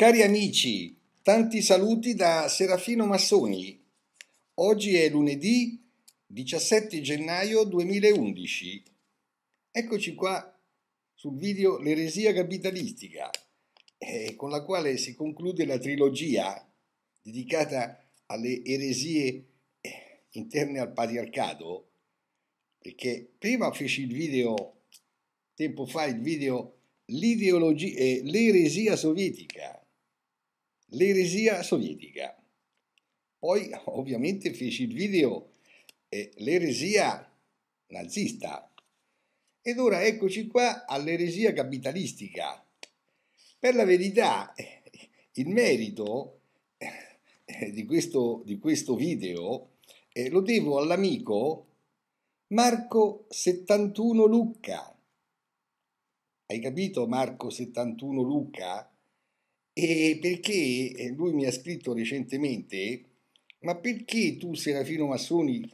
Cari amici, tanti saluti da Serafino Massoni. Oggi è lunedì 17 gennaio 2011. Eccoci qua sul video L'eresia capitalistica, eh, con la quale si conclude la trilogia dedicata alle eresie eh, interne al patriarcato, perché prima feci il video, tempo fa, il video L'ideologia, eh, l'eresia sovietica, L'eresia sovietica. Poi ovviamente feci il video eh, L'eresia nazista. Ed ora eccoci qua all'eresia capitalistica. Per la verità, eh, il merito eh, di, questo, di questo, video eh, lo devo all'amico Marco71 Lucca. Hai capito Marco71 Lucca? E perché eh, lui mi ha scritto recentemente, ma perché tu Serafino Massoni,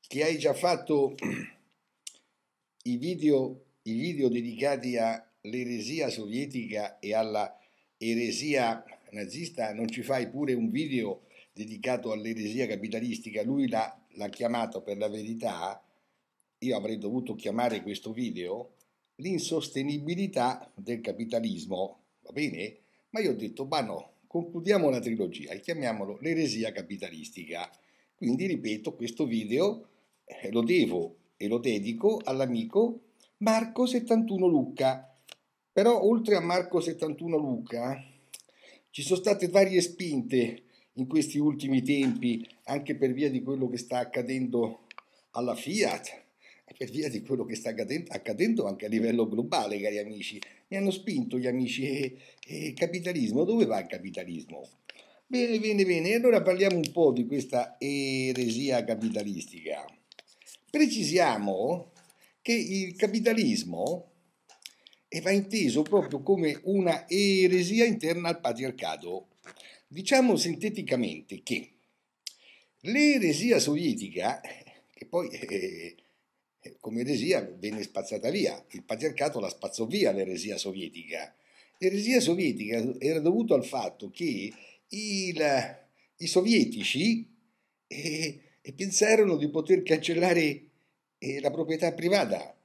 che hai già fatto i video, i video dedicati all'eresia sovietica e alla eresia nazista, non ci fai pure un video dedicato all'eresia capitalistica? Lui l'ha, l'ha chiamato per la verità, io avrei dovuto chiamare questo video, l'insostenibilità del capitalismo, va bene? Ma io ho detto, ma no, concludiamo la trilogia e chiamiamolo l'eresia capitalistica. Quindi, ripeto, questo video eh, lo devo e lo dedico all'amico Marco71 Lucca. Però oltre a Marco71 Lucca ci sono state varie spinte in questi ultimi tempi, anche per via di quello che sta accadendo alla Fiat, per via di quello che sta accadendo, accadendo anche a livello globale, cari amici e hanno spinto gli amici e, eh, e eh, capitalismo. Dove va il capitalismo? Bene, bene, bene. allora parliamo un po' di questa eresia capitalistica. Precisiamo che il capitalismo va inteso proprio come una eresia interna al patriarcato. Diciamo sinteticamente che l'eresia sovietica, che poi eh, eh, come eresia venne spazzata via, il patriarcato la spazzò via l'eresia sovietica. L'eresia sovietica era dovuta al fatto che il, i sovietici eh, pensarono di poter cancellare eh, la proprietà privata,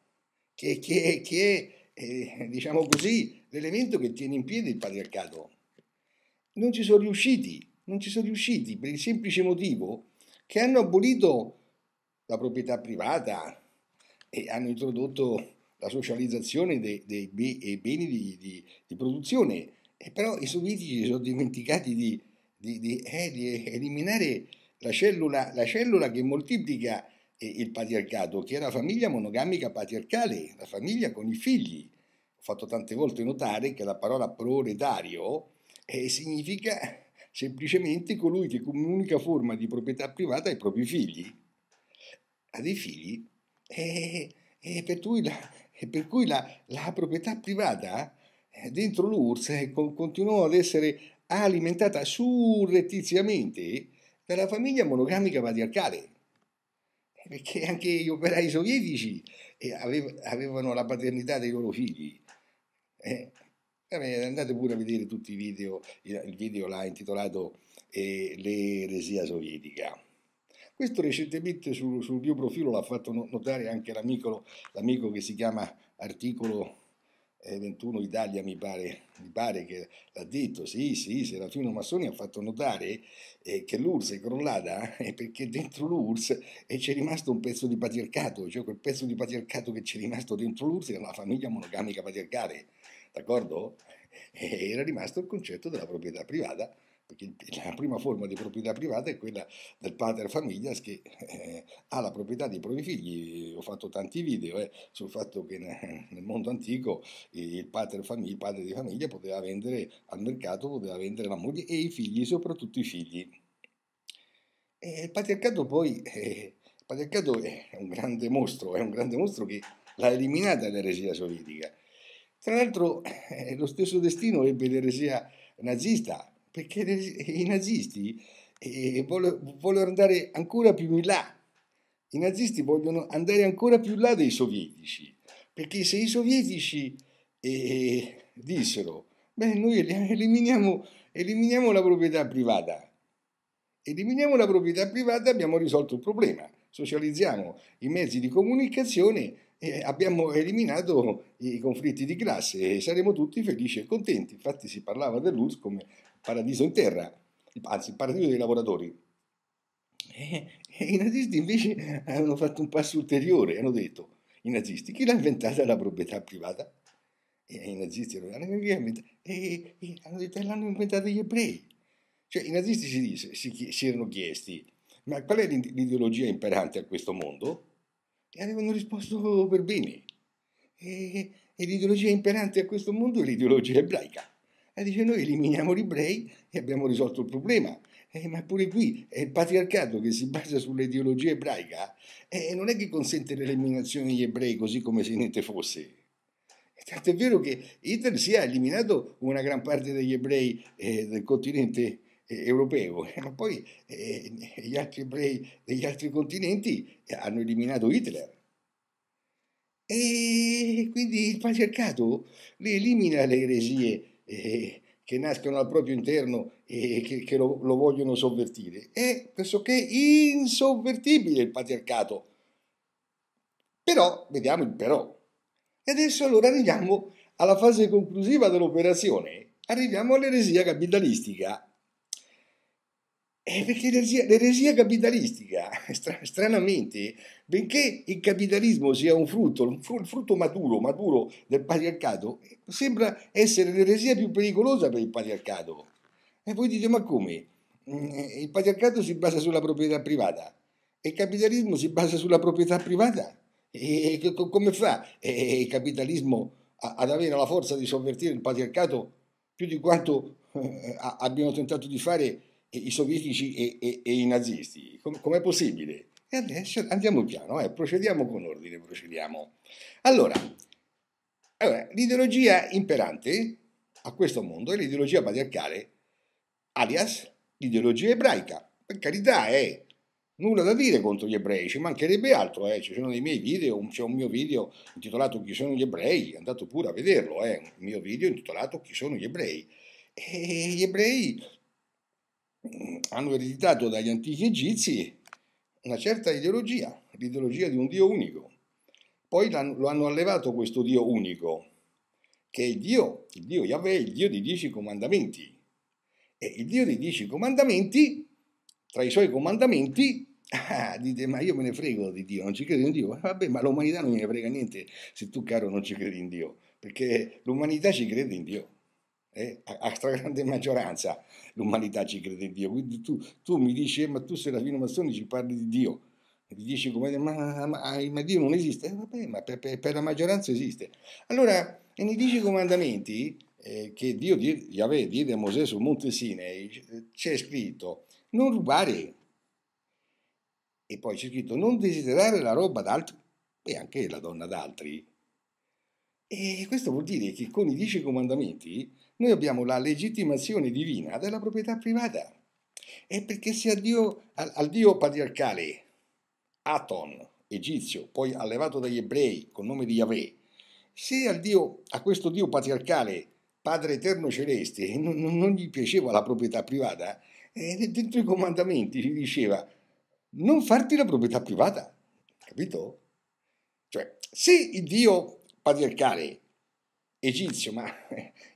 che, che, che è, eh, diciamo così, l'elemento che tiene in piedi il patriarcato. Non ci sono riusciti, non ci sono riusciti per il semplice motivo che hanno abolito la proprietà privata, e hanno introdotto la socializzazione dei, dei, dei beni di, di, di produzione, e però i sovietici si sono dimenticati di, eh, di, eliminare la cellula, la cellula che moltiplica eh, il patriarcato, che è la famiglia monogamica patriarcale, la famiglia con i figli. Ho fatto tante volte notare che la parola proletario eh, significa semplicemente colui che come unica forma di proprietà privata ha i propri figli. Ha dei figli e, eh, e, eh, per, cui la, eh, per cui la, la proprietà privata dentro l'URSS continuò ad essere alimentata surrettiziamente dalla famiglia monogamica patriarcale, perché anche gli operai sovietici avevano la paternità dei loro figli. Eh, andate pure a vedere tutti i video, il video là intitolato eh, L'eresia sovietica. Questo recentemente sul, sul mio profilo l'ha fatto notare anche l'amico, l'amico che si chiama Articolo 21 eh, Italia mi pare, mi pare, che l'ha detto, sì, sì, Serafino Massoni ha fatto notare eh, che l'URSS è crollata eh, perché dentro l'URSS eh, c'è rimasto un pezzo di patriarcato, cioè quel pezzo di patriarcato che c'è rimasto dentro l'URSS era la famiglia monogamica patriarcale, d'accordo? Eh, era rimasto il concetto della proprietà privata perché la prima forma di proprietà privata è quella del padre familias che eh, ha la proprietà dei propri figli. Ho fatto tanti video eh, sul fatto che nel mondo antico il padre, famiglia, il padre, di famiglia poteva vendere al mercato, poteva vendere la moglie e i figli, soprattutto i figli. E il patriarcato poi eh, il patriarcato è un grande mostro, è un grande mostro che l'ha eliminata l'eresia sovietica. Tra l'altro eh, lo stesso destino ebbe l'eresia nazista, perché i nazisti eh, vogliono andare ancora più in là. I nazisti vogliono andare ancora più in là dei sovietici, perché se i sovietici eh, dissero, beh, noi eliminiamo, eliminiamo la proprietà privata, eliminiamo la proprietà privata, abbiamo risolto il problema, socializziamo i mezzi di comunicazione e abbiamo eliminato i conflitti di classe e saremo tutti felici e contenti. Infatti si parlava dell'URSS come paradiso in terra, anzi il paradiso dei lavoratori. E, eh, e eh, i nazisti invece hanno fatto un passo ulteriore, hanno detto, i nazisti, chi l'ha inventata la proprietà privata? E eh, i nazisti hanno detto, ah, e, e, hanno detto l'hanno inventata gli ebrei. Cioè i nazisti si, disse, si, si erano chiesti, ma qual è l'ideologia imperante a questo mondo? E avevano risposto per bene. E, e l'ideologia imperante a questo mondo è l'ideologia ebraica. E dice noi eliminiamo gli ebrei e abbiamo risolto il problema. Eh, ma pure qui è il patriarcato che si basa sull'ideologia ebraica eh, e eh, non è che consente l'eliminazione degli ebrei così come se niente fosse. Tanto è vero che Hitler si è eliminato una gran parte degli ebrei eh, del continente eh, europeo, ma poi eh, gli altri ebrei degli altri continenti hanno eliminato Hitler. E quindi il patriarcato le elimina le eresie eh, che nascono al proprio interno e che, che lo, lo, vogliono sovvertire. È pressoché insovvertibile il patriarcato. Però, vediamo il però. E adesso allora arriviamo alla fase conclusiva dell'operazione, arriviamo all'eresia capitalistica è eh, perché l'eresia, capitalistica, stranamente, benché il capitalismo sia un frutto, un frutto maturo, maturo del patriarcato, sembra essere l'eresia più pericolosa per il patriarcato. E voi dite, ma come? Mm, eh, il patriarcato si basa sulla proprietà privata e il capitalismo si basa sulla proprietà privata. E come fa eh, il capitalismo ad avere la forza di sovvertire il patriarcato più di quanto abbiamo tentato di fare i sovietici e, e, e i nazisti. Com- com'è possibile? E adesso andiamo piano, eh, procediamo con ordine, procediamo. Allora, allora, l'ideologia imperante a questo mondo è l'ideologia patriarcale, alias l'ideologia ebraica. Per carità, eh, nulla da dire contro gli ebrei, ci mancherebbe altro, eh. ci sono dei miei video, c'è un mio video intitolato Chi sono gli ebrei, andate pure a vederlo, eh. un mio video intitolato Chi sono gli ebrei. E gli ebrei hanno ereditato dagli antichi egizi una certa ideologia, l'ideologia di un Dio unico. Poi lo hanno allevato questo Dio unico, che è il Dio, il Dio Yahweh, il Dio di dieci comandamenti. E il Dio dei dieci comandamenti, tra i suoi comandamenti, ah, dite, ma io me ne frego di Dio, non ci credo in Dio. Vabbè, ma l'umanità non me ne frega niente se tu, caro, non ci credi in Dio, perché l'umanità ci crede in Dio, eh? a stragrande maggioranza l'umanità ci crede in Dio. Quindi tu, tu mi dici, eh, ma tu sei la fine massone ci parli di Dio. E mi dici come, ma, ma, ma, Dio non esiste? Eh, vabbè, ma per, per, per, la maggioranza esiste. Allora, e nei dieci comandamenti eh, che Dio Yahweh diede a Mosè sul monte Sinei, c'è scritto non rubare. E poi c'è scritto non desiderare la roba d'altri e anche la donna d'altri. E questo vuol dire che con i dieci comandamenti noi abbiamo la legittimazione divina della proprietà privata. È perché se Dio, al, al Dio patriarcale, Aton, egizio, poi allevato dagli ebrei con nome di Yahweh, se al Dio, a questo Dio patriarcale, Padre Eterno Celeste, non, non gli piaceva la proprietà privata, eh, dentro i comandamenti gli diceva non farti la proprietà privata, capito? Cioè, se il Dio patriarcale egizio, ma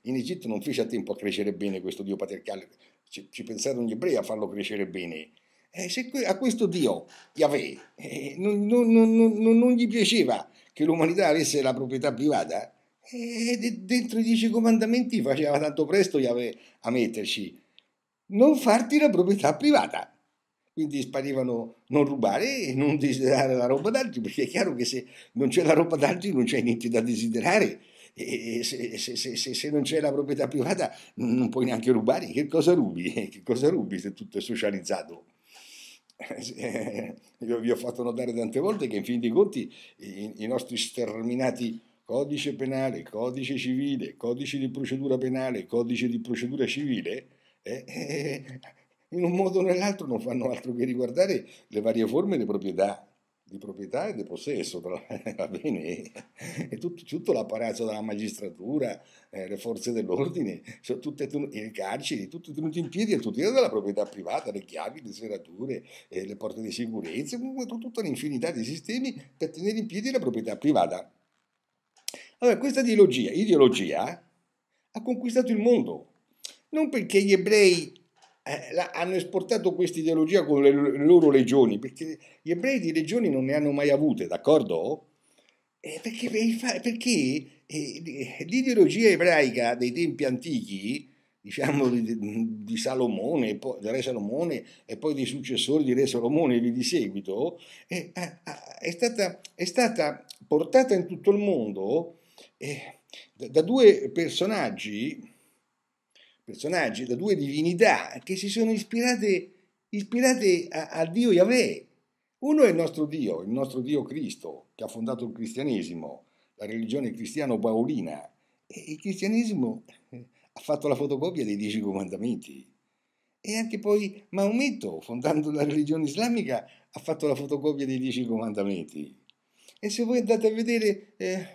in Egitto non fece a tempo a crescere bene questo dio patriarcale, ci, ci pensarono gli ebrei a farlo crescere bene. Eh, se a questo dio, Yahweh, eh, non, non, non, non, gli piaceva che l'umanità avesse la proprietà privata, e eh, dentro i dieci comandamenti faceva tanto presto Yahweh a metterci, non farti la proprietà privata quindi sparivano non rubare e non desiderare la roba d'altri, perché è chiaro che se non c'è la roba d'altri non c'è niente da desiderare e se, se, se, se, non c'è la proprietà privata non puoi neanche rubare, che cosa rubi? Che cosa rubi se tutto è socializzato? Eh, io vi ho fatto notare tante volte che in fin dei conti i, i nostri sterminati codice penale, codice civile, codice di procedura penale, codice di procedura civile, eh, eh, in un modo o nell'altro non fanno altro che riguardare le varie forme di proprietà di proprietà e di possesso, tra, eh, va bene, e tutto, tutto l'apparazzo della magistratura, eh, le forze dell'ordine, sono tutte, tenute, le carceri, tutti tenuti in piedi a tutela della proprietà privata, le chiavi, le serrature, eh, le porte di sicurezza, comunque tutta un'infinità di sistemi per tenere in piedi la proprietà privata. Allora, questa ideologia, ideologia ha conquistato il mondo, non perché gli ebrei eh, la, hanno esportato questa ideologia con le, le, loro legioni, perché gli ebrei di legioni non ne hanno mai avute, d'accordo? Eh, perché, perché eh, l'ideologia ebraica dei tempi antichi, diciamo di, di Salomone, poi, di Re Salomone e poi dei successori di Re Salomone e via di seguito, è, eh, eh, eh, è, stata, è, stata, portata in tutto il mondo da, da due personaggi personaggi, da due divinità che si sono ispirate, ispirate a, a Dio Yahweh. Uno è il nostro Dio, il nostro Dio Cristo, che ha fondato il cristianesimo, la religione cristiano-paolina. E il cristianesimo eh, ha fatto la fotocopia dei dieci comandamenti. E anche poi Maometto, fondando la religione islamica, ha fatto la fotocopia dei dieci comandamenti. E se voi andate a vedere, eh,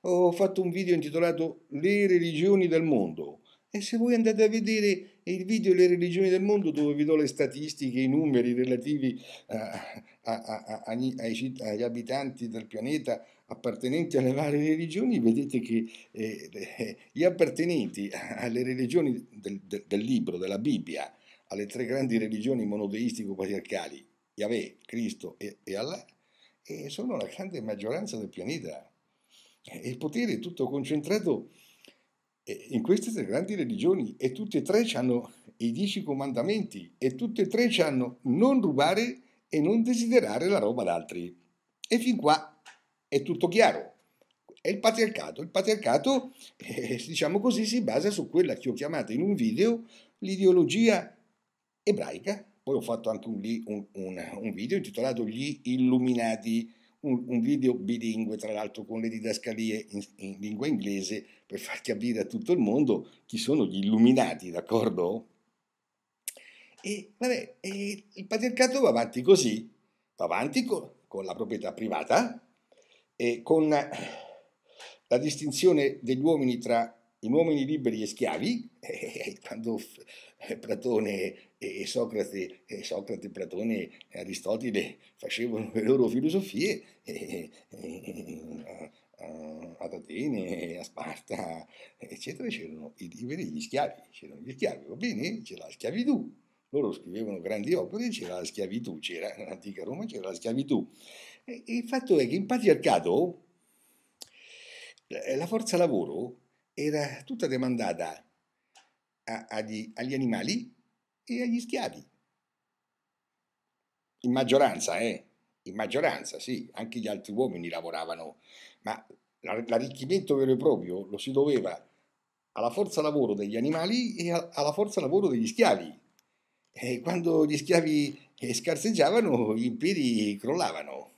ho fatto un video intitolato Le religioni del mondo e se voi andate a vedere eh, il video Le religioni del mondo, dove vi do le statistiche, i numeri relativi eh, a, a, a, ai, agli abitanti del pianeta appartenenti alle varie religioni, vedete che eh, eh, gli appartenenti alle religioni del, del, del libro, della Bibbia, alle tre grandi religioni monoteistico-patriarcali, Yahweh, Cristo e, e Allah, e sono la grande maggioranza del pianeta. Il potere è tutto concentrato in queste tre grandi religioni e tutte e tre hanno i dieci comandamenti e tutte e tre hanno non rubare e non desiderare la roba ad altri. E fin qua è tutto chiaro. È il patriarcato. Il patriarcato, eh, diciamo così, si basa su quella che ho chiamato in un video l'ideologia ebraica. Poi ho fatto anche un, un, un, un video intitolato Gli Illuminati un, un video bilingue, tra l'altro con le didascalie in, in lingua inglese, per far capire a tutto il mondo chi sono gli illuminati, d'accordo? E, vabbè, e il patriarcato va avanti così, va avanti con, con la proprietà privata e con la distinzione degli uomini tra in Uomini liberi e schiavi, eh, eh, eh, quando eh, Platone e Socrate, eh, Socrate, Platone e Aristotele facevano le loro filosofie eh, ad Atene, a Sparta, eccetera, c'erano i liberi e gli schiavi, c'erano gli schiavi, va bene? C'era la schiavitù, loro scrivevano grandi opere, c'era la schiavitù, c'era l'antica Roma, c'era la schiavitù. E, e il fatto è che in patriarcato la forza lavoro era tutta demandata a, agli, agli animali e agli schiavi. In maggioranza, eh? In maggioranza, sì, anche gli altri uomini lavoravano, ma l'arricchimento vero e proprio lo si doveva alla forza lavoro degli animali e alla forza lavoro degli schiavi. E quando gli schiavi eh, scarseggiavano, gli imperi crollavano.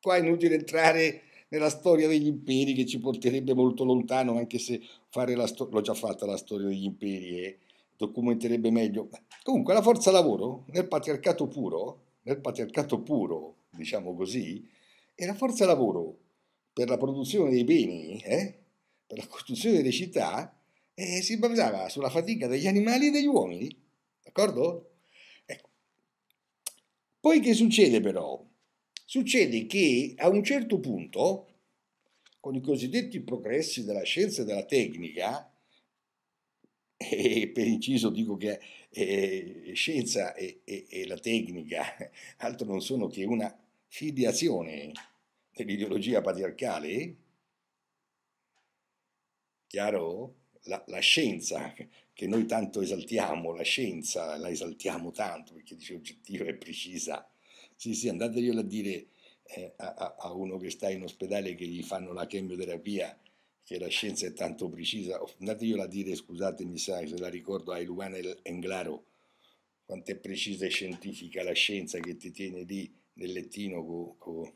Qua è inutile entrare nella storia degli imperi che ci porterebbe molto lontano, anche se fare la sto- l'ho già fatta la storia degli imperi e documenterebbe meglio. Comunque la forza lavoro nel patriarcato puro, nel patriarcato puro, diciamo così, e la forza lavoro per la produzione dei beni, eh? per la costruzione delle città, eh, si basava sulla fatica degli animali e degli uomini, d'accordo? Ecco. Poi che succede però? Succede che a un certo punto, con i cosiddetti progressi della scienza e della tecnica, e per inciso dico che eh, scienza e, e, e la tecnica altro non sono che una filiazione dell'ideologia patriarcale, chiaro? La, la, scienza che noi tanto esaltiamo, la scienza la esaltiamo tanto perché dice oggettiva e precisa, sì, sì, andateglielo a dire eh, a, a, uno che sta in ospedale che gli fanno la chemioterapia, che la scienza è tanto precisa. Andateglielo a dire, scusatemi, se la ricordo, a Ilwana Englaro, quanto è precisa e scientifica la scienza che ti tiene lì nel lettino con... Co,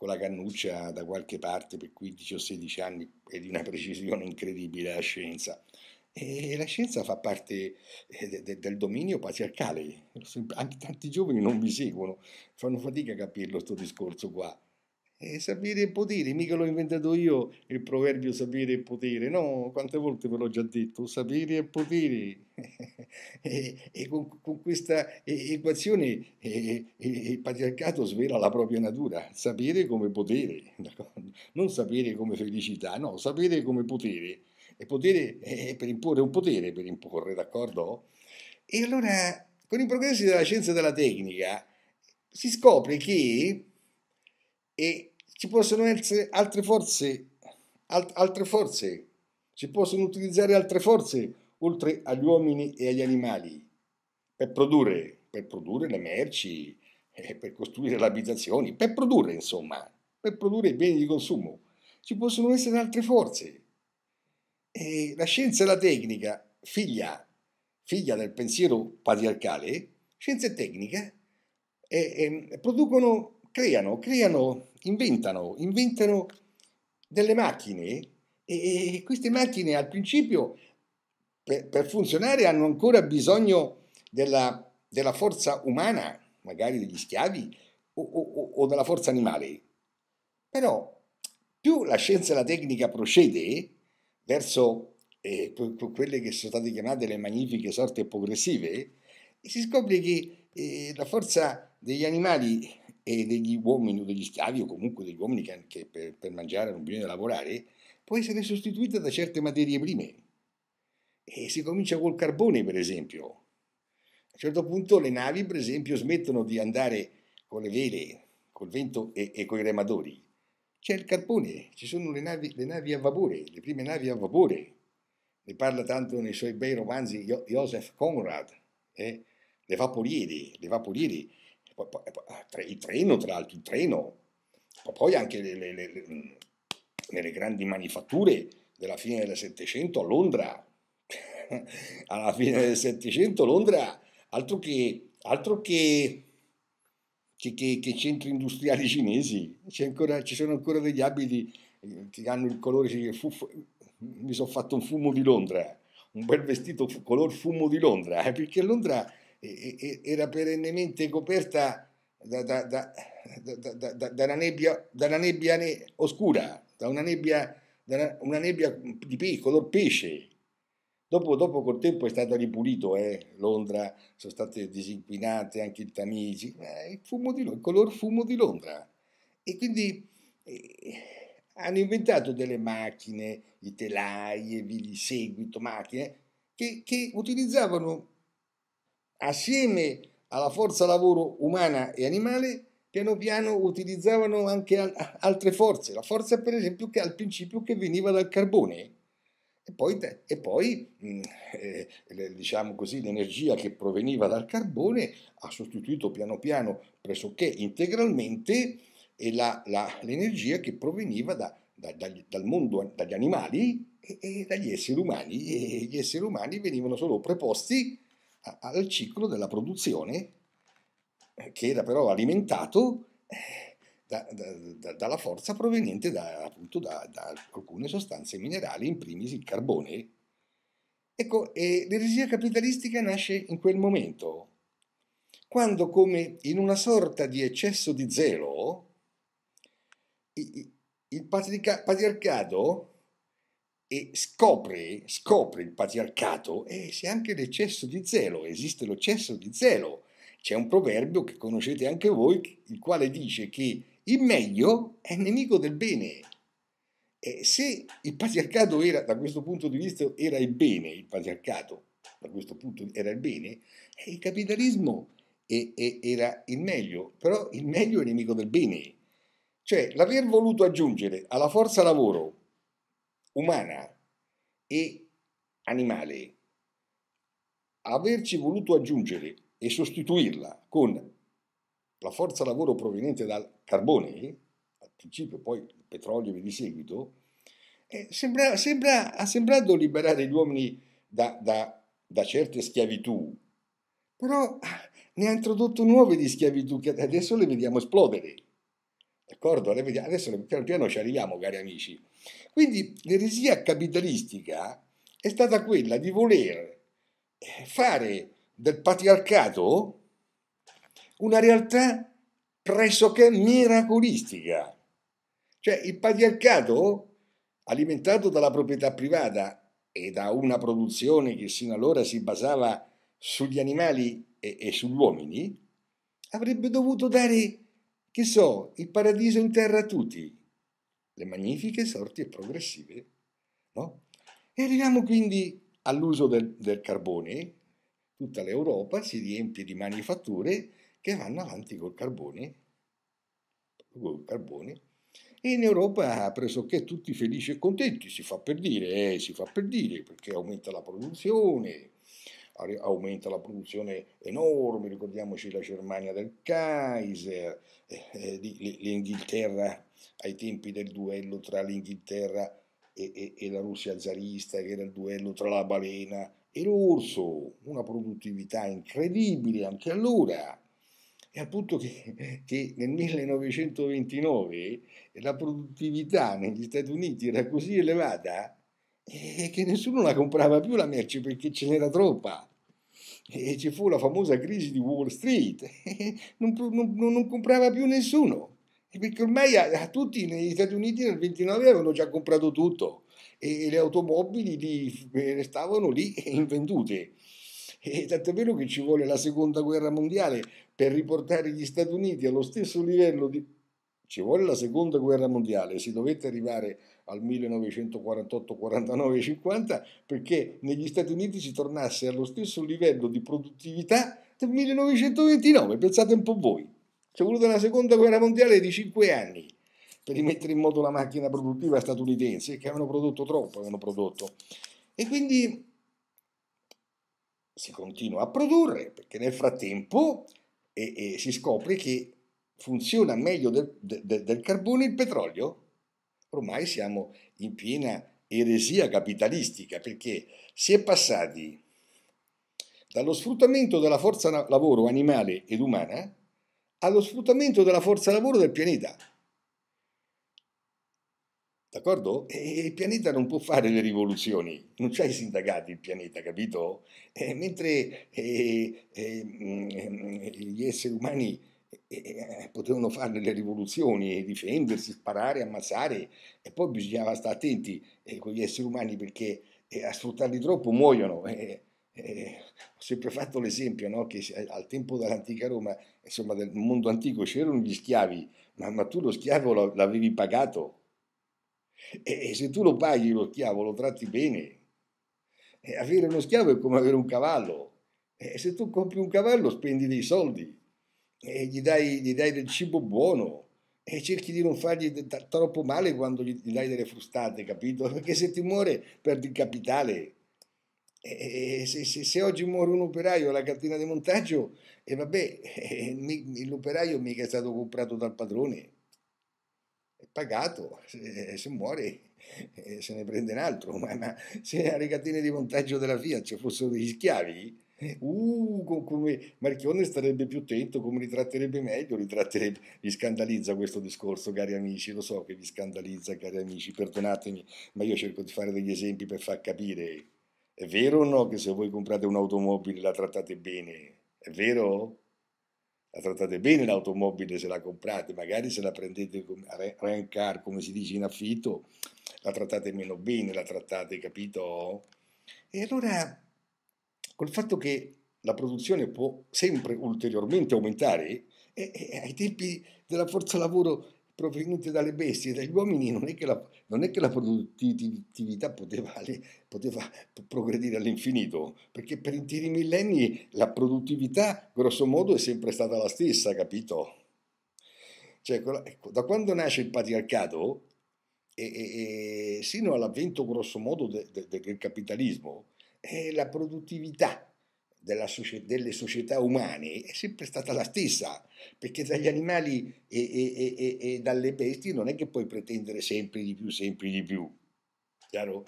con la cannuccia da qualche parte per 15 o 16 anni è di una precisione incredibile la scienza. E la scienza fa parte eh, del dominio patriarcale, anche tanti giovani non vi seguono, fanno fatica a capirlo questo discorso qua. E sapere e potere, mica l'ho inventato io il proverbio sapere e potere, no, quante volte ve l'ho già detto, sapere e potere. e, e con, con, questa equazione e, il patriarcato svela la propria natura, sapere come potere, non sapere come felicità, no, sapere come potere e potere è per imporre un potere per imporre, d'accordo? E allora, con i progressi della scienza e della tecnica, si scopre che eh, ci possono essere altre forze, alt- altre forze, si possono utilizzare altre forze oltre agli uomini e agli animali per produrre, per produrre le merci, eh, per costruire le abitazioni, per produrre insomma, per produrre i beni di consumo. Ci possono essere altre forze e la scienza e la tecnica, figlia, figlia del pensiero patriarcale, scienza e tecnica, eh, eh, producono, creano, creano, inventano, inventano delle macchine e, e queste macchine al principio per, per, funzionare hanno ancora bisogno della, della, forza umana, magari degli schiavi, o, o, o della forza animale. Però più la scienza e la tecnica procede, verso eh, quelle che sono state chiamate le magnifiche sorte progressive, si scopre che eh, la forza degli animali e degli uomini o degli schiavi o comunque degli uomini che, che per, per, mangiare bisogno di lavorare può essere sostituita da certe materie prime. E si comincia col carbone, per esempio. A un certo punto le navi, per esempio, smettono di andare con le vele, col vento e, e con i rematori c'è il carpone, ci sono le navi, le navi a vapore, le prime navi a vapore. Ne parla tanto nei suoi bei romanzi Joseph Conrad, eh? le vaporieri, le vaporieri, ah, il treno tra l'altro, il treno, ma poi anche le, le, le, nelle grandi manifatture della fine del Settecento a Londra, alla fine del Settecento Londra, altro che, altro che che, che, che centri industriali cinesi, ancora, ci sono ancora degli abiti eh, che hanno il colore, fuff, mi sono fatto un fumo di Londra, un bel vestito color fumo di Londra, eh, perché Londra era perennemente coperta da, da, da, da una nebbia, una nebbia ne oscura, da una nebbia, una nebbia di pe, color pesce, Dopo, dopo, col tempo è stato ripulito, eh. Londra, sono state disinquinate anche il Tamigi, eh, il, fumo di, il color fumo di Londra. E quindi eh, hanno inventato delle macchine, i telai, e via di seguito, macchine che, che utilizzavano assieme alla forza lavoro umana e animale piano piano utilizzavano anche altre forze, la forza per esempio che al principio che veniva dal carbone e poi, e poi eh, diciamo così, l'energia che proveniva dal carbone ha sostituito piano piano pressoché integralmente la, la, l'energia che proveniva da, da, dagli, dal mondo, dagli animali e, e, dagli esseri umani. E gli esseri umani venivano solo preposti a, al ciclo della produzione, eh, che era però alimentato eh, da, da, dalla forza proveniente da, appunto da, alcune sostanze minerali, in primis il carbone. Ecco, eh, l'eresia capitalistica nasce in quel momento, quando come in una sorta di eccesso di zelo, il patriarcato e scopre, scopre il patriarcato e se anche l'eccesso di zelo, esiste l'eccesso di zelo, c'è un proverbio che conoscete anche voi, il quale dice che il meglio è nemico del bene. E se il patriarcato era, da questo punto di vista, era il bene, il patriarcato, da questo punto era il bene, eh, il capitalismo è, è, era il meglio, però il meglio è nemico del bene. Cioè, l'aver voluto aggiungere alla forza lavoro umana e animale, averci voluto aggiungere e sostituirla con la forza lavoro proveniente dal carbone, al principio poi il petrolio di seguito, eh, sembra, sembra, ha sembrato liberare gli uomini da, da, da certe schiavitù, però ah, ne ha introdotto nuove di schiavitù che adesso le vediamo esplodere. D'accordo? Adesso piano piano ci arriviamo, cari amici. Quindi l'eresia capitalistica è stata quella di voler eh, fare del patriarcato una realtà pressoché miracolistica. Cioè il patriarcato, alimentato dalla proprietà privata e da una produzione che sino allora si basava sugli animali e, e sugli uomini, avrebbe dovuto dare, che so, il paradiso in terra a tutti, le magnifiche sorti e progressive. No? E arriviamo quindi all'uso del, del carbone, tutta l'Europa si riempie di manifatture che vanno avanti col carbone, col carbone e in Europa pressoché tutti felici e contenti, si fa per dire, eh, si fa per dire perché aumenta la produzione, aumenta la produzione enorme, ricordiamoci la Germania del Kaiser, eh, eh, l'Inghilterra ai tempi del duello tra l'Inghilterra e, e, e, la Russia zarista, che era il duello tra la balena e l'orso, una produttività incredibile anche allora è appunto che, che nel 1929 la produttività negli Stati Uniti era così elevata che nessuno la comprava più la merce perché ce n'era troppa. E ci fu la famosa crisi di Wall Street, non, non, non comprava più nessuno, perché ormai a, a tutti negli Stati Uniti nel 29 avevano già comprato tutto e le automobili li, eh, stavano lì invendute. E tanto è vero che ci vuole la seconda guerra mondiale per riportare gli Stati Uniti allo stesso livello di... Ci vuole la seconda guerra mondiale, si dovette arrivare al 1948, 49, 50 perché negli Stati Uniti si tornasse allo stesso livello di produttività del 1929, pensate un po' voi. Ci è voluta una seconda guerra mondiale di 5 anni per rimettere in moto la macchina produttiva statunitense che avevano prodotto troppo, avevano prodotto. E quindi si continua a produrre perché nel frattempo e, e si scopre che funziona meglio del, del, del carbone il petrolio. Ormai siamo in piena eresia capitalistica perché si è passati dallo sfruttamento della forza lavoro animale ed umana allo sfruttamento della forza lavoro del pianeta. D'accordo? E il pianeta non può fare le rivoluzioni, non c'è i sindacati il pianeta, capito? E mentre eh, eh, gli esseri umani eh, potevano fare le rivoluzioni, difendersi, sparare, ammazzare, e poi bisognava stare attenti eh, con gli esseri umani perché eh, a sfruttarli troppo muoiono. Eh, ho sempre fatto l'esempio no? che al tempo dell'antica Roma, insomma del mondo antico, c'erano gli schiavi, ma, ma tu lo schiavo l'avevi pagato, e, se tu lo paghi lo schiavo, lo tratti bene. E avere uno schiavo è come avere un cavallo. E se tu compri un cavallo spendi dei soldi e gli dai, gli dai del cibo buono e cerchi di non fargli t- troppo male quando gli, dai delle frustate, capito? Perché se ti muore perdi il capitale. E se, se, se, oggi muore un operaio alla catena di montaggio, e eh, vabbè, eh, l'operaio mica è stato comprato dal padrone pagato, se, se muore eh, se ne prende un altro, ma, ma se a regatine di montaggio della Fiat ci fossero degli schiavi, uh, come Marchione starebbe più attento, come li tratterebbe meglio, li tratterebbe, vi scandalizza questo discorso, cari amici, lo so che vi scandalizza, cari amici, perdonatemi, ma io cerco di fare degli esempi per far capire. È vero o no che se voi comprate un'automobile la trattate bene? È vero? la trattate bene l'automobile se la comprate, magari se la prendete come rent car, come si dice in affitto, la trattate meno bene, la trattate, capito? E allora, col fatto che la produzione può sempre ulteriormente aumentare, e, e ai tempi della forza lavoro proveniente dalle bestie, dagli uomini, non è che la, è che la produttività poteva, poteva progredire all'infinito, perché per interi millenni la produttività, grosso modo, è sempre stata la stessa, capito? Cioè, ecco, da quando nasce il patriarcato e, e, e sino all'avvento, grosso modo, de, de, del capitalismo, è la produttività della, delle società umane è sempre stata la stessa, perché dagli animali e, e, e, e, dalle bestie non è che puoi pretendere sempre di più, sempre di più, chiaro?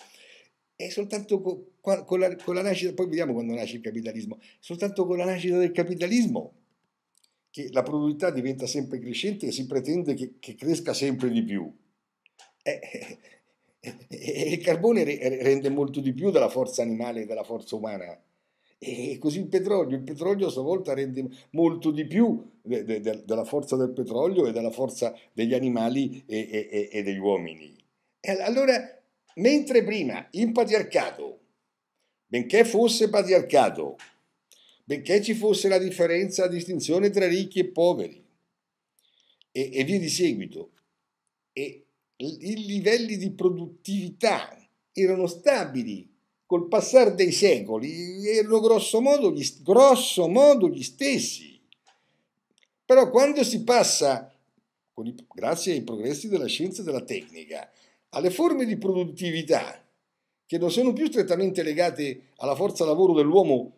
È soltanto con, con, la, con la nascita, poi vediamo quando nasce il capitalismo, soltanto con la nascita del capitalismo che la produttività diventa sempre crescente e si pretende che, che cresca sempre di più. E, eh, e, eh, eh, e il carbone re, rende molto di più della forza animale e della forza umana. E così il petrolio, il petrolio a sua volta rende molto di più de, de, de, della forza del petrolio e della forza degli animali e, e, e degli uomini. E allora, mentre prima il patriarcato, benché fosse patriarcato, benché ci fosse la differenza, la distinzione tra ricchi e poveri, e, e via di seguito, e i livelli di produttività erano stabili col passare dei secoli erano grosso modo gli, grosso modo gli stessi. Però quando si passa, con i, grazie ai progressi della scienza e della tecnica, alle forme di produttività che non sono più strettamente legate alla forza lavoro dell'uomo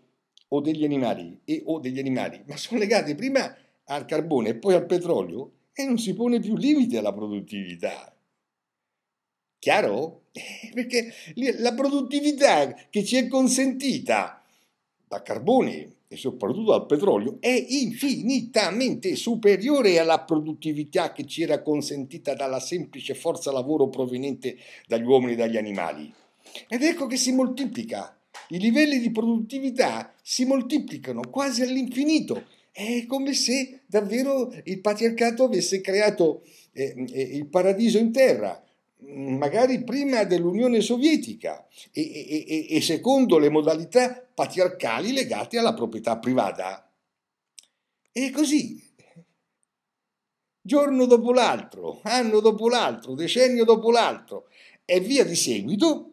o degli animali, e, o degli animali ma sono legate prima al carbone e poi al petrolio, e non si pone più limite alla produttività. Chiaro? Perché la produttività che ci è consentita da carbone e soprattutto dal petrolio è infinitamente superiore alla produttività che ci era consentita dalla semplice forza lavoro proveniente dagli uomini e dagli animali. Ed ecco che si moltiplica. I livelli di produttività si moltiplicano quasi all'infinito. È come se davvero il patriarcato avesse creato eh, eh il paradiso in terra Mm, magari prima dell'Unione Sovietica e, e, e, secondo le modalità patriarcali legate alla proprietà privata. E così, giorno dopo l'altro, anno dopo l'altro, decennio dopo l'altro e via di seguito,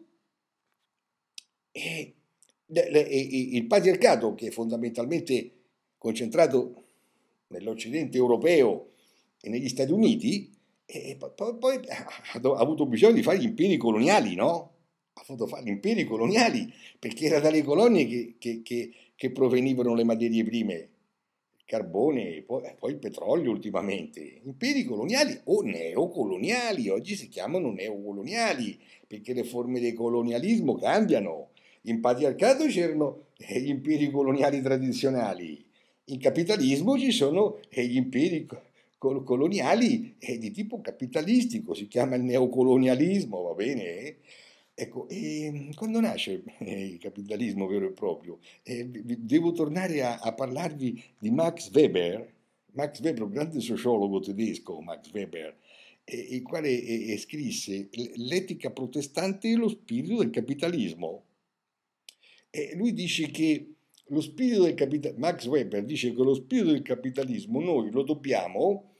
e, il patriarcato che è fondamentalmente concentrato nell'Occidente europeo e negli Stati Uniti, e poi, poi eh, ha avuto bisogno di fare gli imperi coloniali, no? ha fatto fare gli imperi coloniali, perché era dalle colonie che, che, che, che provenivano le materie prime, il carbone, poi, eh, poi, il petrolio ultimamente. Imperi coloniali o neocoloniali, oggi si chiamano neocoloniali, perché le forme di colonialismo cambiano. In patriarcato c'erano eh, gli imperi coloniali tradizionali, in capitalismo ci sono gli imperi coloniali coloniali è di tipo capitalistico, si chiama il neocolonialismo, va bene? Ecco, ehm, quando nasce eh, il capitalismo vero e proprio? Eh, devo tornare a, a, parlarvi di Max Weber, Max Weber, un grande sociologo tedesco, Max Weber, il quale scrisse L'etica protestante e lo spirito del capitalismo. E lui dice che lo spirito del capitalismo, Max Weber dice che lo spirito del capitalismo noi lo dobbiamo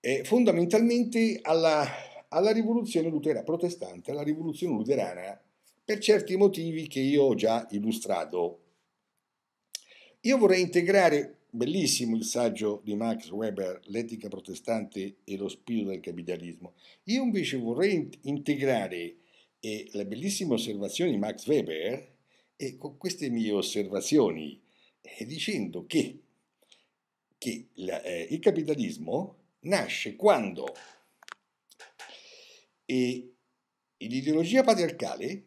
eh, fondamentalmente alla, alla rivoluzione luterana protestante, alla rivoluzione luterana, per certi motivi che io ho già illustrato. Io vorrei integrare, bellissimo il saggio di Max Weber, L'etica protestante e lo spirito del capitalismo, io invece vorrei integrare eh, la bellissima osservazione di Max Weber eh, con queste mie osservazioni, eh, dicendo che, che la, eh, il capitalismo nasce quando l'ideologia patriarcale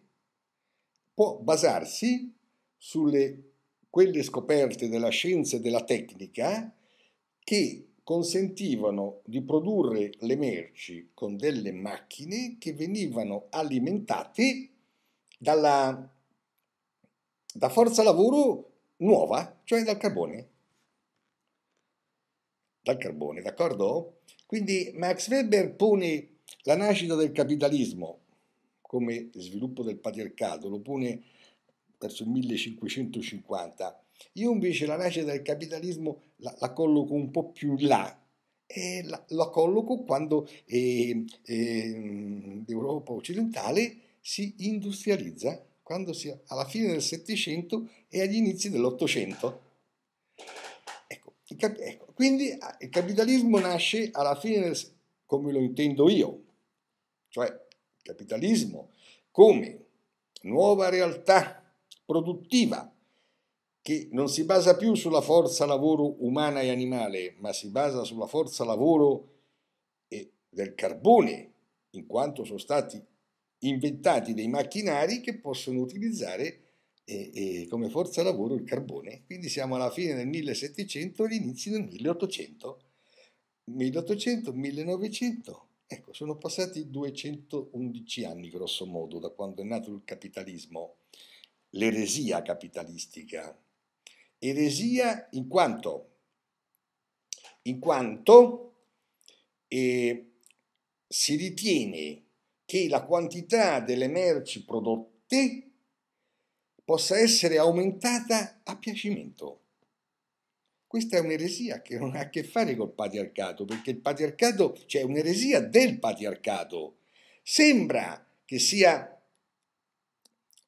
può basarsi sulle quelle scoperte della scienza e della tecnica che consentivano di produrre le merci con delle macchine che venivano alimentate dalla da forza lavoro nuova, cioè dal carbone dal carbone, d'accordo? Quindi Max Weber pone la nascita del capitalismo come sviluppo del patriarcato, lo pone verso il 1550. Io invece la nascita del capitalismo la, la colloco un po' più in là, e la, la, colloco quando eh, eh, l'Europa occidentale si industrializza, quando si, alla fine del Settecento e agli inizi dell'Ottocento. Ecco, quindi ah, il capitalismo nasce alla fine come lo intendo io, cioè il capitalismo come nuova realtà produttiva che non si basa più sulla forza lavoro umana e animale, ma si basa sulla forza lavoro del carbone, in quanto sono stati inventati dei macchinari che possono utilizzare e, e come forza lavoro il carbone. Quindi siamo alla fine del 1700 e all'inizio del 1800. 1800, 1900, ecco, sono passati 211 anni grosso modo da quando è nato il capitalismo, l'eresia capitalistica. Eresia in quanto, in quanto eh, si ritiene che la quantità delle merci prodotte possa essere aumentata a piacimento. Questa è un'eresia che non ha a che fare col patriarcato, perché il patriarcato, cioè un'eresia del patriarcato, sembra che sia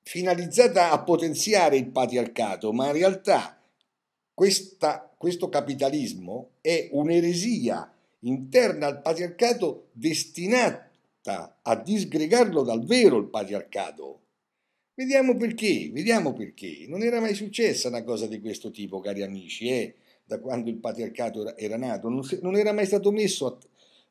finalizzata a potenziare il patriarcato, ma in realtà questa, questo capitalismo è un'eresia interna al patriarcato destinata a disgregarlo dal vero il patriarcato Vediamo perché, vediamo perché. Non era mai successa una cosa di questo tipo, cari amici, eh? da quando il patriarcato era, era nato. Non, non, era mai stato messo a,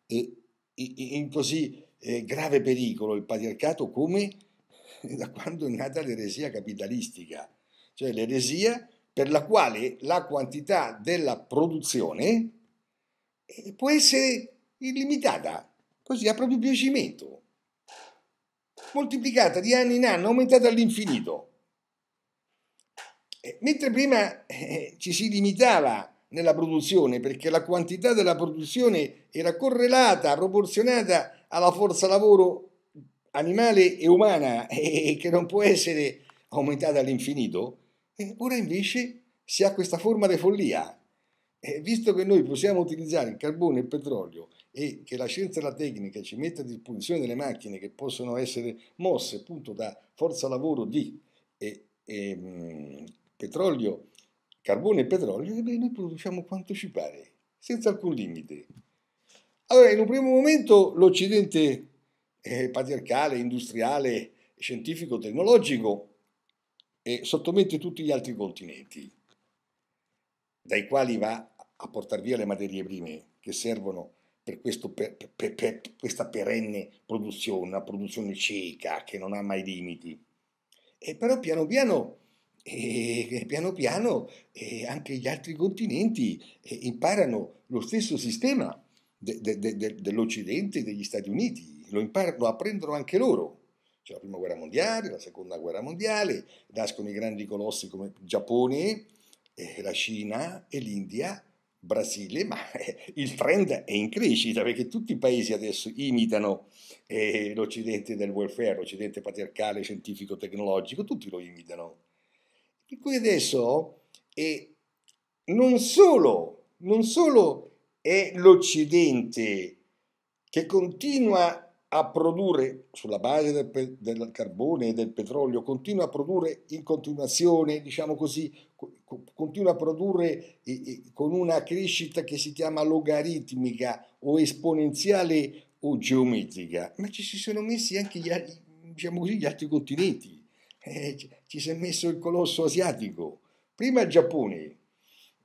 eh, in così eh, grave pericolo il patriarcato come da quando è nata l'eresia capitalistica, cioè l'eresia per la quale la quantità della produzione eh, può essere illimitata, così a proprio piacimento moltiplicata di anno in anno, aumentata all'infinito. Eh, mentre prima eh, ci si limitava nella produzione perché la quantità della produzione era correlata, proporzionata alla forza lavoro animale e umana e che non può essere aumentata all'infinito, eh, ora invece si ha questa forma di follia. E eh, visto che noi possiamo utilizzare il carbone e il petrolio e che la scienza e la tecnica ci mette a disposizione delle macchine che possono essere mosse appunto da forza lavoro di e, e, ehm, petrolio, carbone e petrolio, ebbene noi produciamo quanto ci pare, senza alcun limite. Allora, in un primo momento l'Occidente eh, patriarcale, industriale, scientifico, tecnologico eh, sottomette tutti gli altri continenti, dai quali va a portare via le materie prime che servono per, questo, per, per, per, questa perenne produzione, una produzione cieca che non ha mai limiti. E però piano piano, eh, piano piano eh, anche gli altri continenti eh, imparano lo stesso sistema de, de, de, dell'Occidente e degli Stati Uniti, lo, imparano, lo apprendono anche loro. C'è la prima guerra mondiale, la seconda guerra mondiale, nascono i grandi colossi come il Giappone, eh, la Cina e l'India, Brasile, ma il trend è in crescita perché tutti i paesi adesso imitano eh, l'Occidente del welfare, l'Occidente patriarcale, scientifico, tecnologico, tutti lo imitano. Per cui adesso eh, non, solo, non solo è l'Occidente che continua a produrre sulla base del, del, carbone e del petrolio, continua a produrre in continuazione, diciamo così, continua a produrre con una crescita che si chiama logaritmica o esponenziale o geometrica, ma ci si sono messi anche gli, diciamo così, gli altri continenti, eh, ci si è messo il colosso asiatico, prima il Giappone,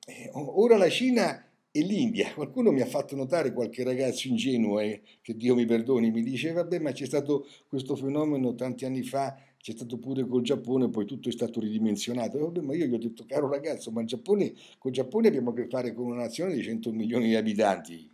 eh, ora la Cina e l'India. Qualcuno mi ha fatto notare, qualche ragazzo ingenuo, eh, che Dio mi perdoni, mi dice, vabbè, ma c'è stato questo fenomeno tanti anni fa, c'è stato pure col Giappone, poi tutto è stato ridimensionato. Vabbè, ma io gli ho detto, caro ragazzo, ma il Giappone, col Giappone abbiamo a che fare con una nazione di 100 milioni di abitanti.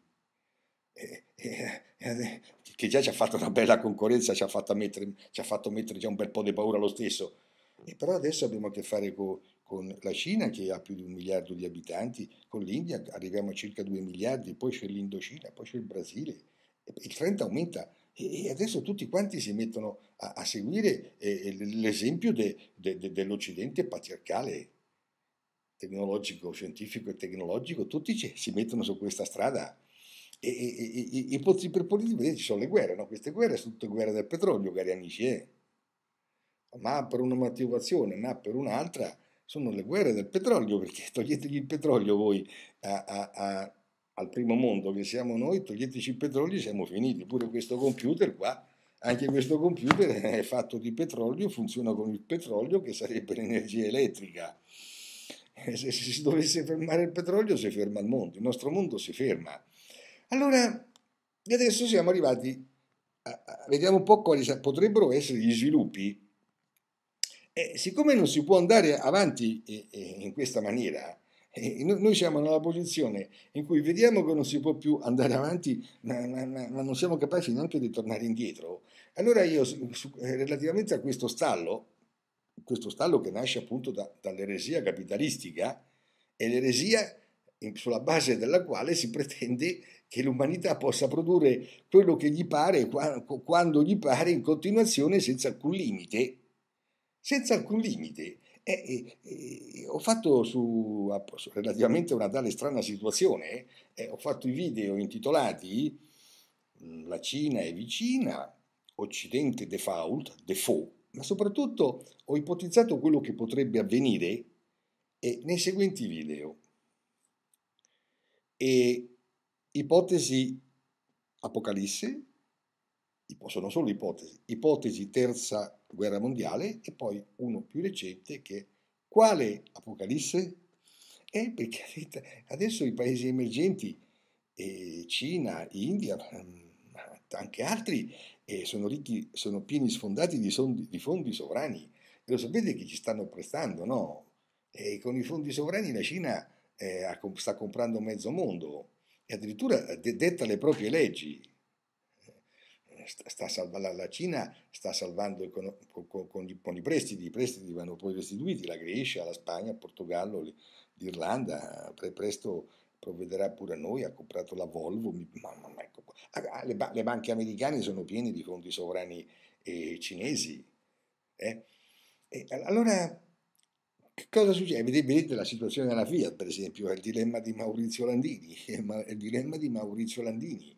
che già ci ha fatto una bella concorrenza, ci ha, fatto mettere, ci ha fatto mettere già un bel po' di paura lo stesso. E però adesso abbiamo a che fare con con la Cina che ha più di un miliardo di abitanti, con l'India arriviamo a circa 2 miliardi, poi c'è l'Indocina, poi c'è il Brasile, il 30 aumenta e adesso tutti quanti si mettono a, a seguire eh, l'esempio de, de, de, dell'Occidente patriarcale, tecnologico, scientifico e tecnologico, tutti ci, si mettono su questa strada. E, e, e, e per politica vedete, ci sono le guerre, no? queste guerre sono tutte guerre del petrolio, cari amici, eh? ma per una motivazione, ma per un'altra, sono le guerre del petrolio, perché toglietegli il petrolio voi a, a, a, al primo mondo che siamo noi, toglieteci il petrolio e siamo finiti. Pure questo computer qua, anche questo computer è fatto di petrolio, funziona con il petrolio che sarebbe l'energia elettrica. Eh, se si dovesse fermare il petrolio si ferma il mondo, il nostro mondo si ferma. Allora, adesso siamo arrivati, a, vediamo un po' quali potrebbero essere gli sviluppi e siccome non si può andare avanti in questa maniera, noi siamo nella posizione in cui vediamo che non si può più andare avanti, ma, ma, ma non siamo capaci neanche di tornare indietro. Allora io, relativamente a questo stallo, questo stallo che nasce appunto da, dall'eresia capitalistica, è l'eresia sulla base della quale si pretende che l'umanità possa produrre quello che gli pare, quando gli pare, in continuazione, senza alcun limite senza alcun limite. Eh, eh, eh, ho fatto su, relativamente a una tale strana situazione, eh, ho fatto i video intitolati mm, La Cina è vicina, Occidente default, default, ma soprattutto ho ipotizzato quello che potrebbe avvenire nei seguenti video. E ipotesi Apocalisse, sono solo ipotesi, ipotesi terza guerra mondiale e poi uno più recente che quale Apocalisse? Eh, perché adesso i paesi emergenti, eh, Cina, India, mm, ma anche altri, eh, sono ricchi, sono pieni sfondati di, sondi, di fondi sovrani. E lo sapete che ci stanno prestando, no? E con i fondi sovrani la Cina eh, sta comprando mezzo mondo e addirittura detta le proprie leggi sta salvando, la Cina sta salvando con, con, con, i, con, i, prestiti, i prestiti vanno poi restituiti, la Grecia, la Spagna, il Portogallo, l'Irlanda, pre, presto provvederà pure a noi, ha comprato la Volvo, mi, mamma, ma, ecco ah, ah, le, le, banche americane sono piene di fondi sovrani eh, cinesi. Eh? E, allora, che cosa succede? Vedete, vedete, la situazione della Fiat, per esempio, è il dilemma di Maurizio Landini, è il dilemma di Maurizio Landini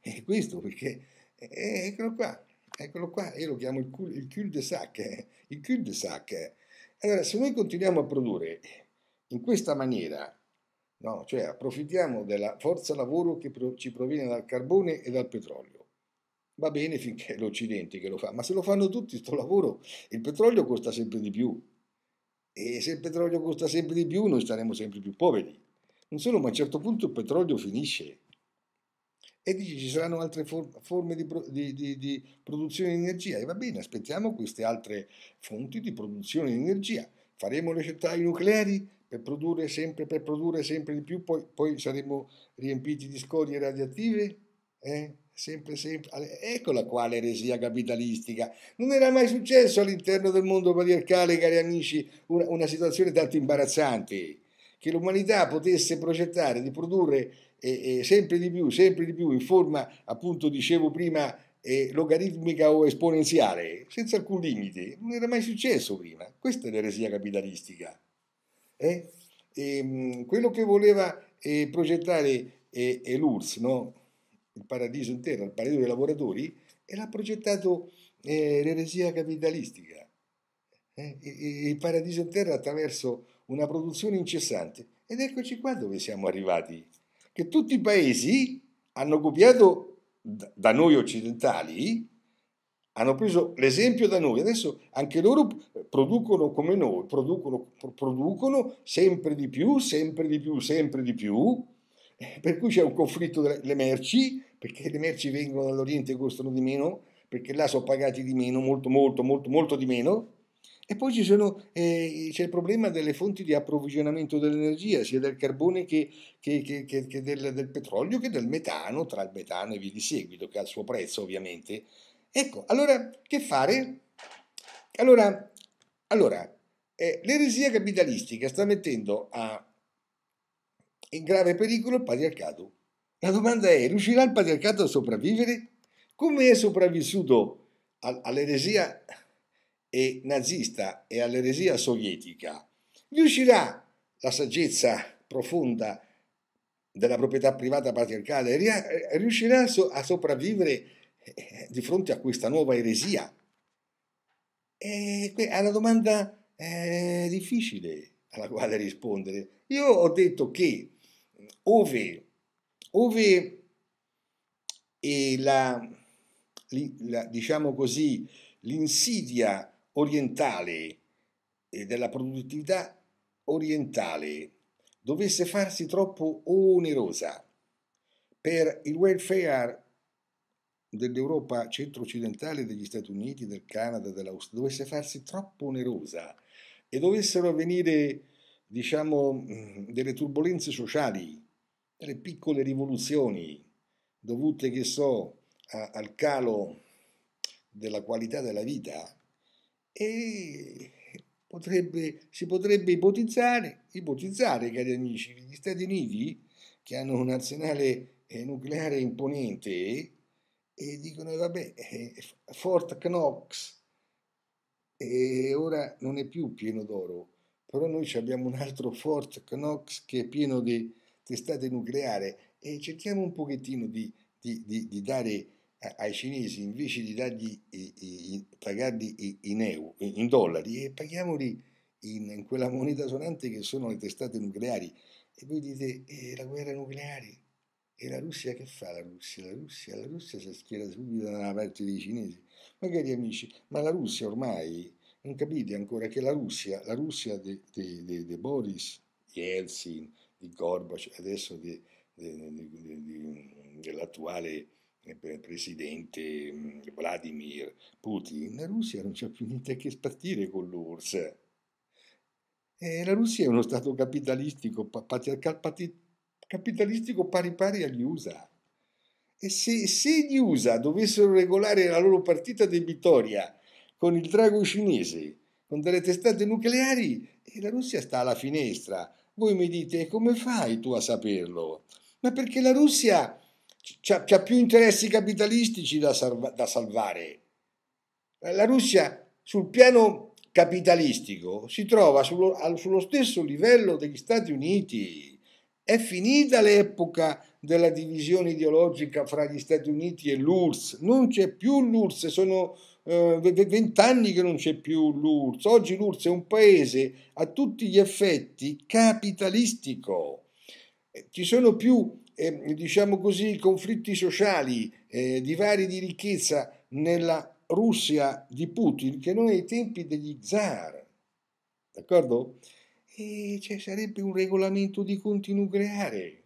è questo perché, eccolo qua, eccolo qua, io lo chiamo il, cul, il cul de sac, eh, il cul de sac. Allora, se noi continuiamo a produrre in questa maniera, no, cioè approfittiamo della forza lavoro che ci proviene dal carbone e dal petrolio, va bene finché è l'Occidente che lo fa, ma se lo fanno tutti questo lavoro, il petrolio costa sempre di più. E se il petrolio costa sempre di più, noi staremo sempre più poveri. Non solo, ma a un certo punto il petrolio finisce e dici ci saranno altre for- forme di, pro- di, di, di, produzione di energia e va bene, aspettiamo queste altre fonti di produzione di energia, faremo le centrali nucleari per produrre sempre, per produrre sempre di più, poi, poi saremo riempiti di scorie radioattive? Eh? Sempre, sempre. Eccola qua l'eresia capitalistica. Non era mai successo all'interno del mondo patriarcale, cari amici, una, una situazione tanto imbarazzante che l'umanità potesse progettare di produrre eh, eh, sempre di più, sempre di più in forma, appunto dicevo prima, eh, logaritmica o esponenziale, senza alcun limite. Non era mai successo prima. Questa è l'eresia capitalistica. E, eh? ehm, quello che voleva eh, progettare eh, l'URSS, no? il paradiso in il paradiso dei lavoratori, e l'ha progettato l'eresia capitalistica. il paradiso in attraverso una produzione incessante. Ed eccoci qua dove siamo arrivati, che tutti i paesi hanno copiato da noi occidentali, hanno preso l'esempio da noi, adesso anche loro producono come noi, producono, producono sempre di più, sempre di più, sempre di più, eh, per cui c'è un conflitto delle merci, perché le merci vengono dall'Oriente e costano di meno, perché là sono pagati di meno, molto, molto, molto, molto di meno, e poi eh, c'è il problema delle fonti di approvvigionamento dell'energia, sia del carbone che, che, che, che del, del, petrolio che del metano, tra il metano e via di seguito, che ha il suo prezzo ovviamente. Ecco, allora che fare? Allora, allora eh, l'eresia capitalistica sta mettendo a, in grave pericolo il patriarcato. La domanda è, riuscirà il patriarcato a sopravvivere? Come è sopravvissuto all'eresia? e nazista e all'eresia sovietica, riuscirà la saggezza profonda della proprietà privata patriarcale, riuscirà a sopravvivere eh, di fronte a questa nuova eresia? E è una domanda eh, difficile alla quale rispondere. Io ho detto che ove, ove la, la, diciamo così, l'insidia orientale e eh, della produttività orientale dovesse farsi troppo onerosa per il welfare dell'Europa centro-occidentale, degli Stati Uniti, del Canada, dell'Australia, dovesse farsi troppo onerosa e dovessero avvenire, diciamo, mm, delle turbulenze sociali, delle piccole rivoluzioni dovute, che so, a, al calo della qualità della vita, e potrebbe, si potrebbe ipotizzare, ipotizzare, cari amici, che gli Stati Uniti, che hanno un arsenale eh, nucleare imponente, e dicono, eh, vabbè, eh, Fort Knox e ora non è più pieno d'oro, però noi abbiamo un altro Fort Knox che è pieno di testate nucleare e cerchiamo un pochettino di, di, di, di dare eh, ai cinesi invece di dargli, pagarli in, euro, in dollari e eh, paghiamoli in, in, quella moneta sonante che sono le testate nucleari. E voi dite, eh, la guerra nucleare. E la Russia che fa la Russia? La Russia, la Russia si schiera subito dalla parte dei cinesi. Ma cari amici, ma la Russia ormai, non capite ancora che la Russia, la Russia di Boris Yeltsin, di Gorbachev, adesso dell'attuale presidente mm, Vladimir Putin, la Russia non c'è più niente che spartire con l'URSS. E eh, la Russia è uno Stato capitalistico, capitalistico pari pari agli USA. E se, se gli USA dovessero regolare la loro partita debitoria con il drago cinese, con delle testate nucleari, eh, la Russia sta alla finestra. Voi mi dite, come fai tu a saperlo? Ma perché la Russia ha più interessi capitalistici da, salva, da salvare. La Russia sul piano capitalistico si trova sullo, sullo stesso livello degli Stati Uniti. È finita l'epoca della divisione ideologica fra gli Stati Uniti e l'URSS, non c'è più l'URSS, sono eh, vent'anni eh, che non c'è più l'URSS, oggi l'URSS è un paese a tutti gli effetti capitalistico, eh, ci sono più eh, diciamo così, conflitti sociali, eh, divari di ricchezza nella Russia di Putin che non ai tempi degli zar. D'accordo? E cioè, sarebbe un regolamento di conti nucleare.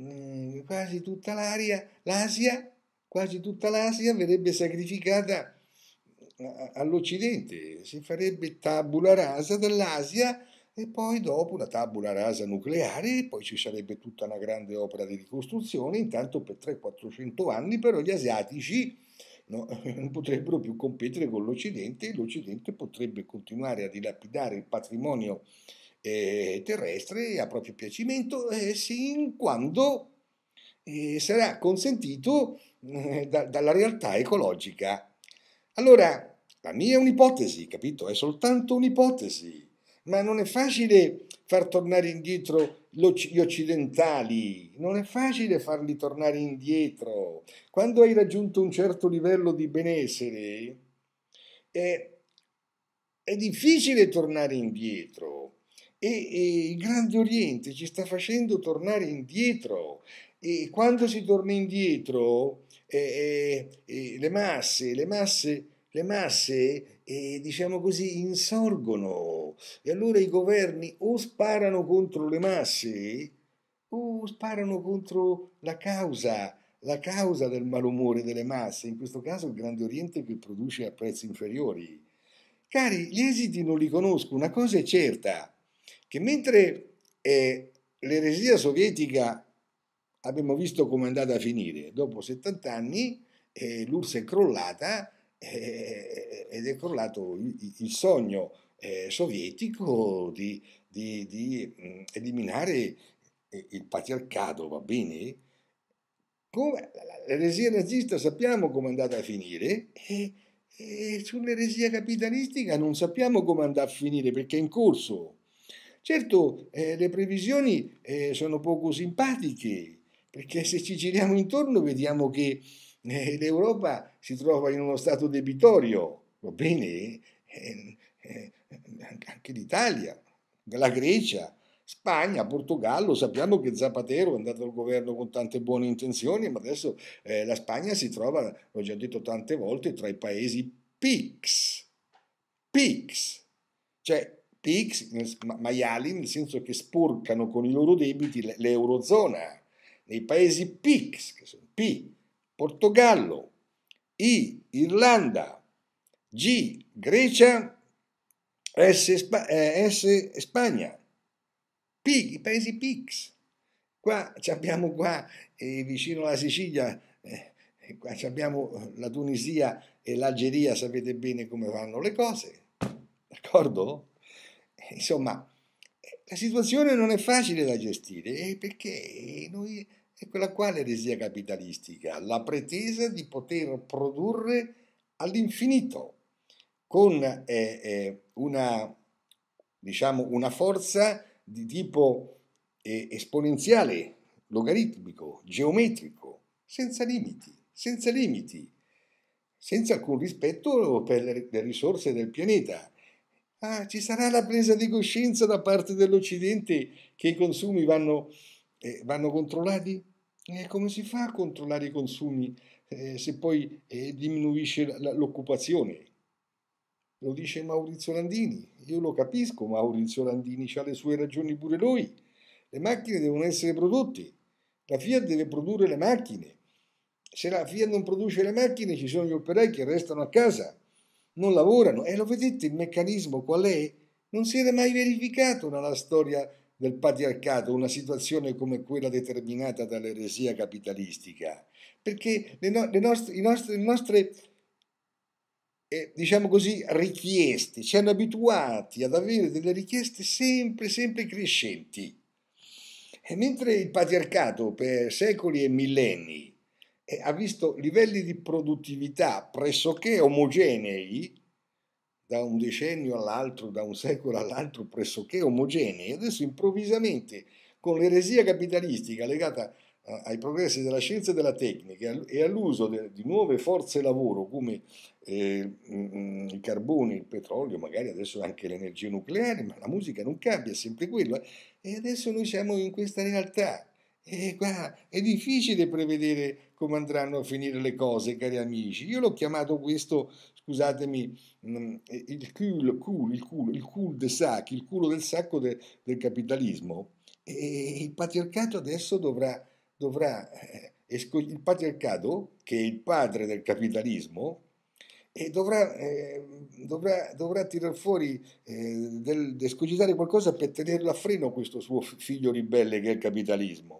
Mm, quasi tutta l'aria, l'Asia, quasi tutta l'Asia verrebbe sacrificata eh, all'Occidente, si farebbe tabula rasa dall'Asia e poi dopo la tabula rasa nucleare poi ci sarebbe tutta una grande opera di ricostruzione, intanto per 300-400 anni però gli asiatici no, non potrebbero più competere con l'Occidente e l'Occidente potrebbe continuare a dilapidare il patrimonio eh, terrestre a proprio piacimento eh, sin quando eh, sarà consentito eh, da, dalla realtà ecologica. Allora, la mia è un'ipotesi, capito? È soltanto un'ipotesi ma non è facile far tornare indietro gli occidentali, non è facile farli tornare indietro. Quando hai raggiunto un certo livello di benessere, è, è difficile tornare indietro. E, e il Grande Oriente ci sta facendo tornare indietro. E quando si torna indietro, eh, eh, eh le masse, le masse, le masse e diciamo così insorgono e allora i governi o sparano contro le masse o sparano contro la causa, la causa del malumore delle masse, in questo caso il Grande Oriente che produce a prezzi inferiori. Cari, gli esiti non li conosco, una cosa è certa, che mentre eh, l'eresia sovietica abbiamo visto come è andata a finire, dopo 70 anni eh, l'URSS è crollata, eh, ed è crollato il sogno eh, sovietico di, di, di eliminare il patriarcato, va bene? Come, l'eresia nazista sappiamo come è andata a finire e, e sull'eresia capitalistica non sappiamo come andrà a finire perché è in corso. Certo, eh, le previsioni eh, sono poco simpatiche, perché se ci giriamo intorno vediamo che l'Europa si trova in uno stato debitorio, va bene? Eh, eh, anche l'Italia, la Grecia, Spagna, Portogallo, sappiamo che Zapatero è andato al governo con tante buone intenzioni, ma adesso eh, la Spagna si trova, l'ho già detto tante volte, tra i paesi PIX, PIX, cioè PIX, maiali, nel senso che sporcano con i loro debiti l'eurozona, nei paesi PIX, che sono PIX. Portogallo, I Irlanda, G Grecia, S, Sp- eh, S Spagna, P i paesi PIX. Qua abbiamo qua eh, vicino alla Sicilia, eh, qua abbiamo la Tunisia e l'Algeria, sapete bene come vanno le cose, d'accordo? Insomma, eh, la situazione non è facile da gestire eh, perché noi e quella quale eresia capitalistica, la pretesa di poter produrre all'infinito con eh, eh, una, diciamo, una forza di tipo eh, esponenziale, logaritmico, geometrico, senza limiti, senza limiti, senza alcun rispetto per le, le risorse del pianeta. Ah, ci sarà la presa di coscienza da parte dell'Occidente che i consumi vanno, eh, vanno controllati? E come si fa a controllare i consumi eh, se poi eh, diminuisce l'occupazione? Lo dice Maurizio Landini, io lo capisco, Maurizio Landini ha le sue ragioni pure lui. Le macchine devono essere prodotte, la Fiat deve produrre le macchine. Se la Fiat non produce le macchine ci sono gli operai che restano a casa, non lavorano. E lo vedete il meccanismo qual è? Non si era mai verificato nella storia del patriarcato una situazione come quella determinata dall'eresia capitalistica, perché le, no, le nostre, i nostri, le nostre eh, diciamo così, richieste, ci hanno abituati ad avere delle richieste sempre, sempre crescenti. E mentre il patriarcato per secoli e millenni eh, ha visto livelli di produttività pressoché omogenei, da un decennio all'altro, da un secolo all'altro, pressoché omogenei. Adesso improvvisamente, con l'eresia capitalistica legata eh, ai progressi della scienza e della tecnica e all'uso di nuove forze lavoro come eh, mm, mm, il carbone, il petrolio, magari adesso anche l'energia nucleare, ma la musica non cambia, è sempre quella. Eh. E adesso noi siamo in questa realtà e guarda, è difficile prevedere come andranno a finire le cose, cari amici. Io l'ho chiamato questo, scusatemi, mm, eh, il culo, culo, il culo, il culo del sacco, il culo del sacco de, del capitalismo. E il patriarcato adesso dovrà, dovrà eh, il patriarcato, che è il padre del capitalismo, e eh, dovrà, eh, dovrà, dovrà tirar fuori, eh, escogitare qualcosa per tenerlo a freno questo suo figlio ribelle che è il capitalismo.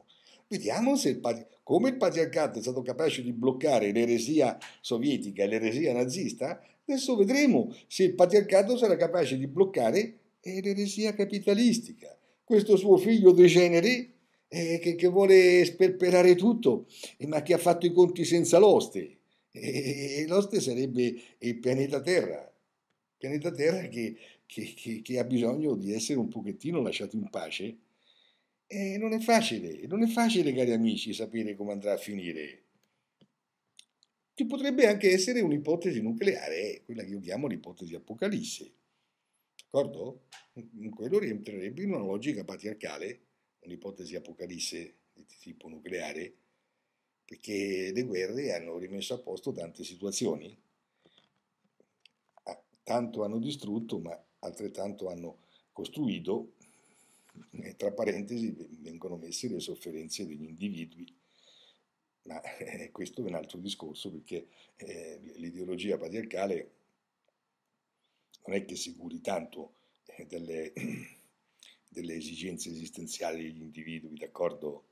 Vediamo se il patri- come il patriarcato è stato capace di bloccare l'eresia sovietica e l'eresia nazista, adesso vedremo se il patriarcato sarà capace di bloccare eh, l'eresia capitalistica. Questo suo figlio degenere eh, che, che, vuole sperperare tutto, eh, ma che ha fatto i conti senza l'oste. E, eh, e eh, l'oste sarebbe il pianeta Terra. Il pianeta Terra che, che, che ha bisogno di essere un pochettino lasciato in pace e eh, non è facile, non è facile, cari amici, sapere come andrà a finire. Ci potrebbe anche essere un'ipotesi nucleare, quella che io chiamo l'ipotesi apocalisse. D'accordo? Quello rientrerebbe in una logica patriarcale, un'ipotesi apocalisse di tipo nucleare, perché le guerre hanno rimesso a posto tante situazioni. Ah, tanto hanno distrutto, ma altrettanto hanno costruito tra parentesi vengono messe le sofferenze degli individui, ma eh, questo è un altro discorso perché eh, l'ideologia patriarcale non è che si curi tanto eh, delle, delle, esigenze esistenziali degli individui, d'accordo?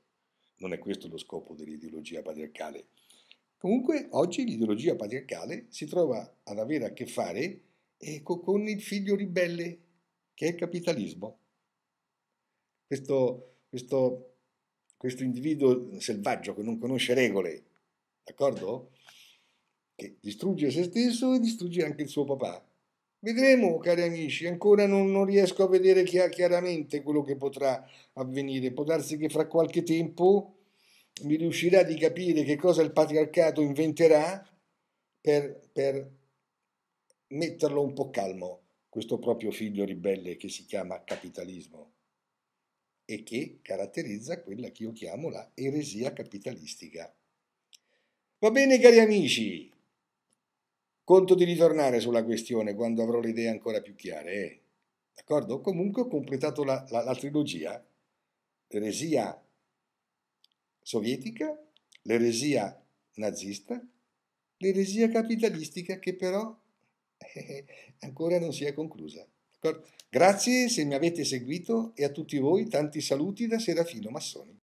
Non è questo lo scopo dell'ideologia patriarcale. Comunque oggi l'ideologia patriarcale si trova ad avere a che fare eh, con il figlio ribelle, che è il capitalismo questo, questo, questo individuo selvaggio che non conosce regole, d'accordo? Che distrugge se stesso e distrugge anche il suo papà. Vedremo, cari amici, ancora non, non riesco a vedere chiaramente quello che potrà avvenire. Può darsi che fra qualche tempo mi riuscirà di capire che cosa il patriarcato inventerà per, per metterlo un po' calmo, questo proprio figlio ribelle che si chiama capitalismo e che caratterizza quella che io chiamo la eresia capitalistica. Va bene cari amici, conto di ritornare sulla questione quando avrò le idee ancora più chiare, eh? d'accordo? Comunque ho completato la, la, la trilogia, l'eresia sovietica, l'eresia nazista, l'eresia capitalistica che però eh, ancora non si è conclusa. Ecco, grazie se mi avete seguito e a tutti voi tanti saluti da Serafino Massoni.